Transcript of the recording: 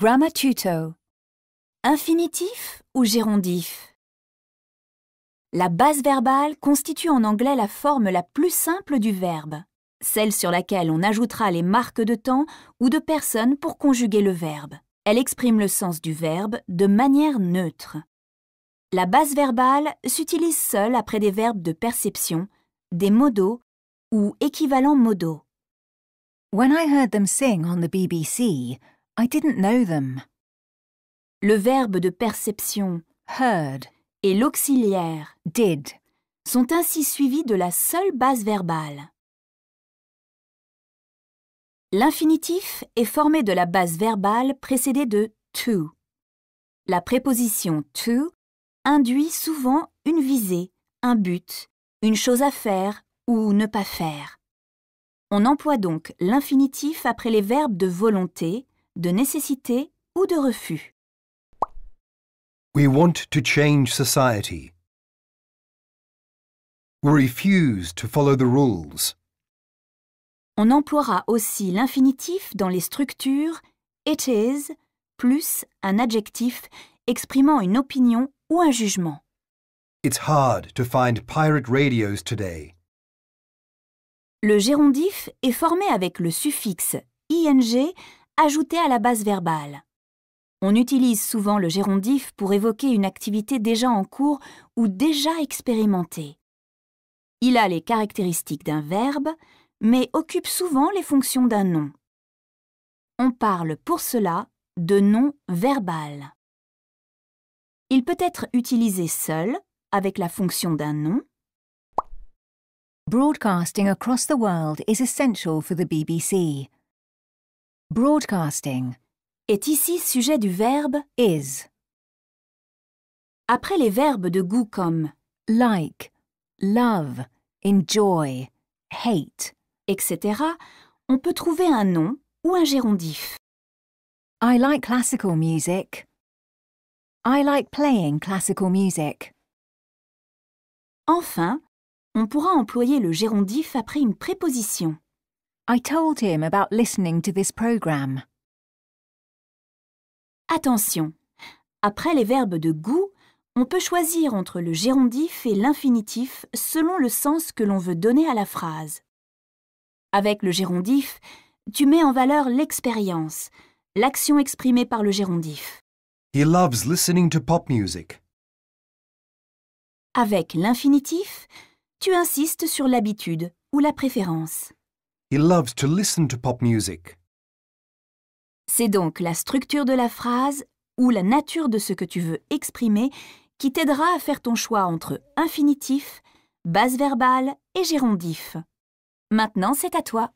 Grammar Tuto. Infinitif ou gérondif La base verbale constitue en anglais la forme la plus simple du verbe, celle sur laquelle on ajoutera les marques de temps ou de personne pour conjuguer le verbe. Elle exprime le sens du verbe de manière neutre. La base verbale s'utilise seule après des verbes de perception, des modaux ou équivalents modaux. When I heard them sing on the BBC, I didn't know them. Le verbe de perception heard et l'auxiliaire did sont ainsi suivis de la seule base verbale. L'infinitif est formé de la base verbale précédée de to. La préposition to induit souvent une visée, un but, une chose à faire ou ne pas faire. On emploie donc l'infinitif après les verbes de volonté, de nécessité ou de refus. We want to change society. We refuse to follow the rules. On emploiera aussi l'infinitif dans les structures it is plus un adjectif exprimant une opinion ou un jugement. It's hard to find pirate radios today. Le gérondif est formé avec le suffixe ing Ajoutez à la base verbale. On utilise souvent le gérondif pour évoquer une activité déjà en cours ou déjà expérimentée. Il a les caractéristiques d'un verbe, mais occupe souvent les fonctions d'un nom. On parle pour cela de nom verbal. Il peut être utilisé seul, avec la fonction d'un nom. Broadcasting across the world is essential for the BBC broadcasting, est ici sujet du verbe is. Après les verbes de goût comme like, love, enjoy, hate, etc., on peut trouver un nom ou un gérondif. I like classical music. I like playing classical music. Enfin, on pourra employer le gérondif après une préposition. I told him about listening to this program. Attention, après les verbes de goût, on peut choisir entre le gérondif et l'infinitif selon le sens que l'on veut donner à la phrase. Avec le gérondif, tu mets en valeur l'expérience, l'action exprimée par le gérondif. He loves listening to pop music. Avec l'infinitif, tu insistes sur l'habitude ou la préférence. He loves to listen to pop music. C'est donc la structure de la phrase ou la nature de ce que tu veux exprimer qui t'aidera à faire ton choix entre infinitif, base verbale et gérondif. Maintenant, c'est à toi.